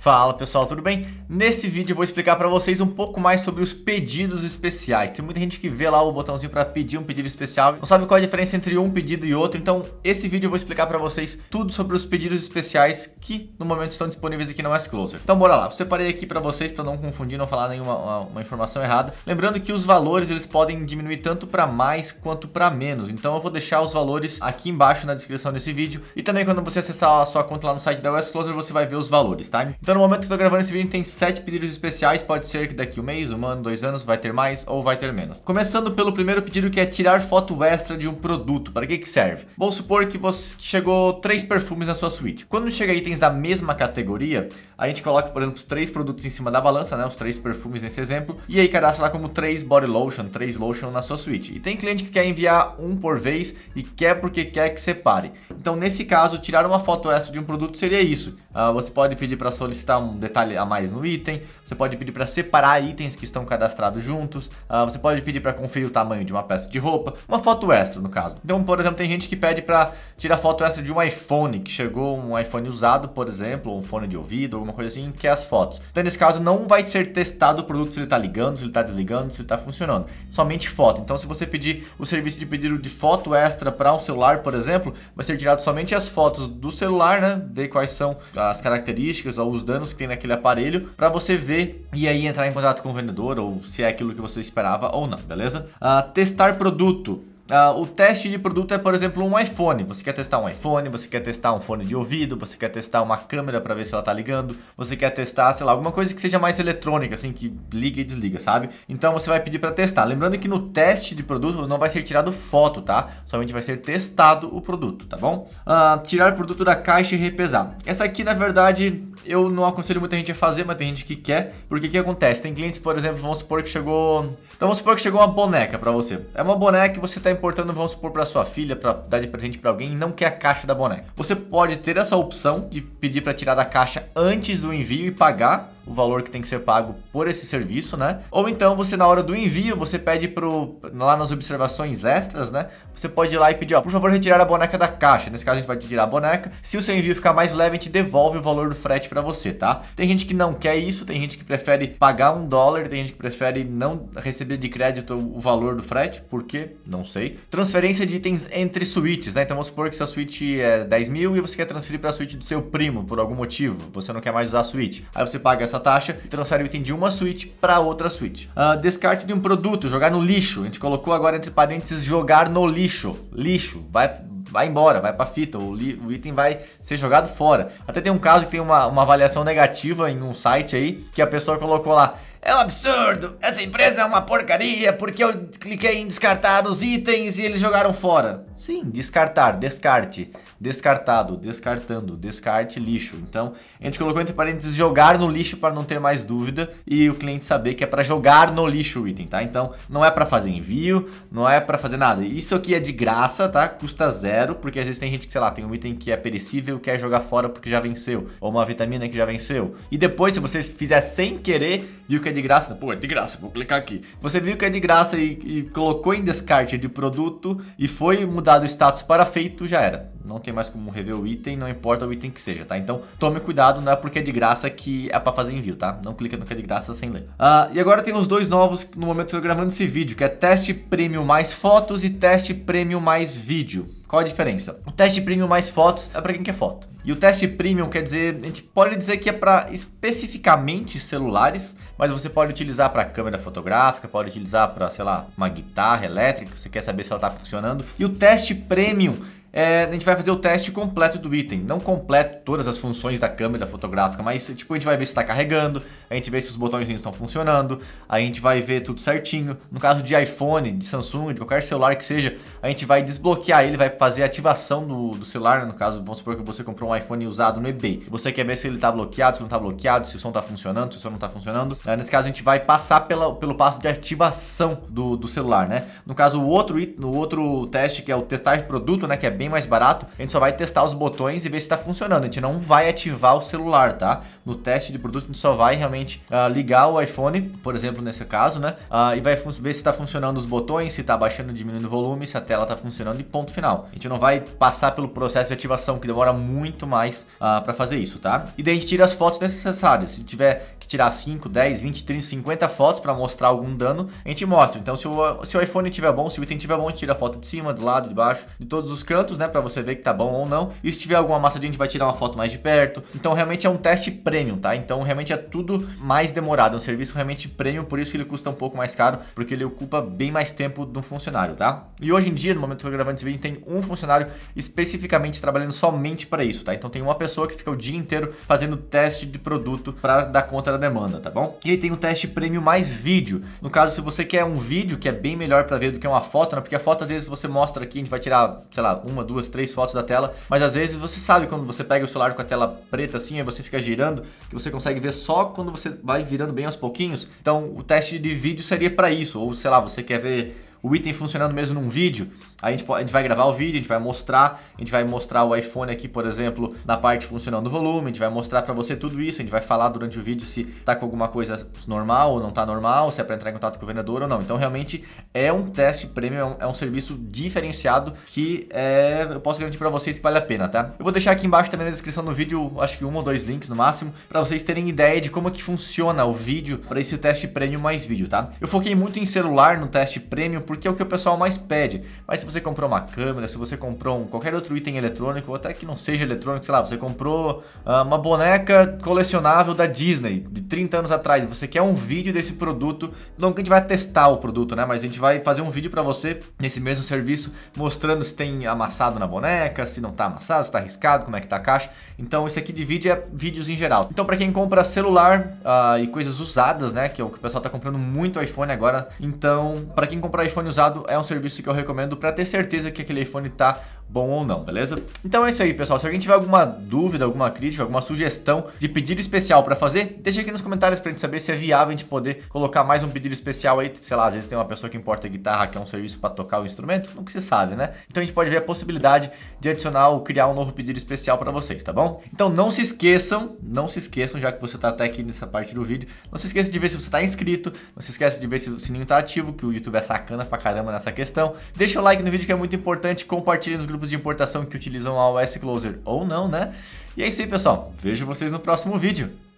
Fala pessoal, tudo bem? Nesse vídeo eu vou explicar para vocês um pouco mais sobre os pedidos especiais. Tem muita gente que vê lá o botãozinho para pedir um pedido especial, não sabe qual é a diferença entre um pedido e outro, então esse vídeo eu vou explicar para vocês tudo sobre os pedidos especiais que no momento estão disponíveis aqui no S-Closer. Então bora lá, eu separei aqui para vocês para não confundir, não falar nenhuma uma, uma informação errada. Lembrando que os valores eles podem diminuir tanto para mais quanto para menos, então eu vou deixar os valores aqui embaixo na descrição desse vídeo e também quando você acessar a sua conta lá no site da S-Closer você vai ver os valores, tá? Então, então no momento que eu tô gravando esse vídeo tem 7 pedidos especiais, pode ser que daqui um mês, um ano, dois anos vai ter mais ou vai ter menos. Começando pelo primeiro pedido que é tirar foto extra de um produto, para que que serve? Vamos supor que você chegou três perfumes na sua suíte. Quando chega itens da mesma categoria, a gente coloca, por exemplo, os três produtos em cima da balança, né, os três perfumes nesse exemplo, e aí cadastra lá como três body lotion, três lotion na sua suíte. E tem cliente que quer enviar um por vez e quer porque quer que separe. Então nesse caso, tirar uma foto extra de um produto seria isso. Ah, você pode pedir para solicitar solicitar um detalhe a mais no item, você pode pedir para separar itens que estão cadastrados juntos, uh, você pode pedir para conferir o tamanho de uma peça de roupa, uma foto extra no caso. Então, por exemplo, tem gente que pede para tirar foto extra de um iPhone, que chegou um iPhone usado, por exemplo, ou um fone de ouvido, alguma coisa assim, que é as fotos. Então, nesse caso, não vai ser testado o produto se ele está ligando, se ele está desligando, se ele está funcionando, somente foto. Então, se você pedir o serviço de pedido de foto extra para um celular, por exemplo, vai ser tirado somente as fotos do celular, né? Ver quais são as características, os danos que tem naquele aparelho para você ver e aí entrar em contato com o vendedor ou se é aquilo que você esperava ou não, beleza? Uh, testar produto. Uh, o teste de produto é, por exemplo, um iPhone. Você quer testar um iPhone, você quer testar um fone de ouvido, você quer testar uma câmera para ver se ela tá ligando, você quer testar, sei lá, alguma coisa que seja mais eletrônica, assim, que liga e desliga, sabe? Então você vai pedir para testar. Lembrando que no teste de produto não vai ser tirado foto, tá? Somente vai ser testado o produto, tá bom? Uh, tirar o produto da caixa e repesar. Essa aqui, na verdade, eu não aconselho muita gente a fazer, mas tem gente que quer. Porque o que acontece? Tem clientes, por exemplo, vamos supor que chegou então vamos supor que chegou uma boneca para você. É uma boneca que você está importando, vamos supor, para sua filha, para dar de presente para alguém e não quer a caixa da boneca. Você pode ter essa opção de pedir para tirar da caixa antes do envio e pagar o valor que tem que ser pago por esse serviço, né? Ou então você na hora do envio, você pede pro lá nas observações extras, né? Você pode ir lá e pedir, ó, por favor, retirar a boneca da caixa. Nesse caso a gente vai tirar a boneca. Se o seu envio ficar mais leve, a gente devolve o valor do frete para você, tá? Tem gente que não quer isso, tem gente que prefere pagar um dólar, tem gente que prefere não receber receber de crédito o valor do frete, por quê? Não sei. Transferência de itens entre suítes, né? Então vamos supor que sua suíte é 10 mil e você quer transferir para a suíte do seu primo por algum motivo, você não quer mais usar a suíte. Aí você paga essa taxa e transfere o item de uma suíte para outra suíte. Uh, descarte de um produto, jogar no lixo. A gente colocou agora entre parênteses jogar no lixo. Lixo, vai vai embora, vai pra fita, o, o, item vai ser jogado fora. Até tem um caso que tem uma, uma avaliação negativa em um site aí, que a pessoa colocou lá, é um absurdo! Essa empresa é uma porcaria porque eu cliquei em descartar os itens e eles jogaram fora. Sim, descartar, descarte, descartado, descartando, descarte, lixo. Então, a gente colocou entre parênteses jogar no lixo para não ter mais dúvida e o cliente saber que é para jogar no lixo o item, tá? Então, não é para fazer envio, não é para fazer nada. Isso aqui é de graça, tá? Custa zero, porque às vezes tem gente que, sei lá, tem um item que é perecível e quer jogar fora porque já venceu, ou uma vitamina que já venceu. E depois, se você fizer sem querer, viu que é de graça, pô, é de graça, vou clicar aqui. Você viu que é de graça e, e colocou em descarte de produto e foi mudado o status para feito, já era. Não tem mais como rever o item, não importa o item que seja, tá? Então tome cuidado, não é porque é de graça que é para fazer envio, tá? Não clica no que é de graça sem ler. Uh, e agora tem os dois novos no momento que eu tô gravando esse vídeo, que é teste prêmio mais fotos e teste prêmio mais vídeo. Qual a diferença? O teste premium mais fotos é para quem quer foto. E o teste premium quer dizer, a gente pode dizer que é para especificamente celulares, mas você pode utilizar para câmera fotográfica, pode utilizar para, sei lá, uma guitarra elétrica, você quer saber se ela está funcionando. E o teste premium é, a gente vai fazer o teste completo do item. Não completo todas as funções da câmera fotográfica, mas tipo, a gente vai ver se está carregando, a gente vê se os botões estão funcionando, a gente vai ver tudo certinho. No caso de iPhone, de Samsung, de qualquer celular que seja, a gente vai desbloquear ele, vai fazer a ativação do, do celular. No caso, vamos supor que você comprou um iPhone usado no eBay. Você quer ver se ele está bloqueado, se não está bloqueado, se o som está funcionando, se o som não está funcionando. É, nesse caso, a gente vai passar pela, pelo passo de ativação do, do celular, né? No caso, o outro, no outro teste, que é o testar de produto, né? Que é bem mais barato, a gente só vai testar os botões e ver se está funcionando. A gente não vai ativar o celular, tá? No teste de produto, a gente só vai realmente uh, ligar o iPhone, por exemplo, nesse caso, né? Uh, e vai ver se está funcionando os botões, se está baixando e diminuindo o volume, se a tela está funcionando e ponto final. A gente não vai passar pelo processo de ativação, que demora muito mais uh, ah, para fazer isso, tá? E daí a gente tira as fotos necessárias. Se tiver que tirar 5, 10, 20, 30, 50 fotos para mostrar algum dano, a gente mostra. Então, se o, se o iPhone tiver bom, se o item tiver bom, a gente tira a foto de cima, do lado, de baixo, de todos os cantos tantos, né? Pra você ver que tá bom ou não. E se tiver alguma amassadinha, a gente vai tirar uma foto mais de perto. Então realmente é um teste premium, tá? Então realmente é tudo mais demorado. É um serviço realmente premium, por isso que ele custa um pouco mais caro, porque ele ocupa bem mais tempo do funcionário, tá? E hoje em dia, no momento que eu tô gravando esse vídeo, tem um funcionário especificamente trabalhando somente para isso, tá? Então tem uma pessoa que fica o dia inteiro fazendo teste de produto para dar conta da demanda, tá bom? E ele tem um teste premium mais vídeo. No caso, se você quer um vídeo, que é bem melhor para ver do que uma foto, né? Porque a foto às vezes você mostra aqui, a gente vai tirar, sei lá, uma uma, duas, três fotos da tela, mas às vezes você sabe quando você pega o celular com a tela preta assim, aí você fica girando, que você consegue ver só quando você vai virando bem aos pouquinhos. Então o teste de vídeo seria para isso, ou sei lá, você quer ver o item funcionando mesmo num vídeo, a gente, pode, a gente vai gravar o vídeo, a gente vai mostrar, a gente vai mostrar o iPhone aqui, por exemplo, na parte funcionando o volume, a gente vai mostrar para você tudo isso, a gente vai falar durante o vídeo se tá com alguma coisa normal ou não tá normal, se é para entrar em contato com o vendedor ou não. Então realmente é um teste premium, é um, é um serviço diferenciado que é, eu posso garantir para vocês que vale a pena, tá? Eu vou deixar aqui embaixo também na descrição do vídeo, acho que um ou dois links no máximo, para vocês terem ideia de como é que funciona o vídeo para esse teste premium mais vídeo, tá? Eu foquei muito em celular no teste premium porque é o que o pessoal mais pede. Mas se você comprou uma câmera, se você comprou um, qualquer outro item eletrônico, ou até que não seja eletrônico, sei lá, você comprou ah, uma boneca colecionável da Disney de 30 anos atrás, você quer um vídeo desse produto, não que a gente vai testar o produto, né? Mas a gente vai fazer um vídeo para você nesse mesmo serviço mostrando se tem amassado na boneca, se não tá amassado, se tá arriscado, como é que tá a caixa. Então esse aqui de vídeo é vídeos em geral. Então para quem compra celular ah, e coisas usadas, né, que é o que o pessoal tá comprando muito iPhone agora, então para quem comprar iPhone iPhone usado é um serviço que eu recomendo para ter certeza que aquele iPhone está bom ou não, beleza? Então é isso aí, pessoal. Se alguém tiver alguma dúvida, alguma crítica, alguma sugestão de pedido especial para fazer, deixa aqui nos comentários pra gente saber se é viável a gente poder colocar mais um pedido especial aí. Sei lá, às vezes tem uma pessoa que importa guitarra, que é um serviço para tocar o instrumento, não que você sabe, né? Então a gente pode ver a possibilidade de adicionar ou criar um novo pedido especial para vocês, tá bom? Então não se esqueçam, não se esqueçam, já que você tá até aqui nessa parte do vídeo, não se esqueça de ver se você tá inscrito, não se esqueça de ver se o sininho tá ativo, que o YouTube é sacana pra caramba nessa questão. Deixa o like no vídeo que é muito importante, compartilha nos grupos grupos de importação que utilizam a OS Closer ou não, né? E é isso aí, pessoal. Vejo vocês no próximo vídeo.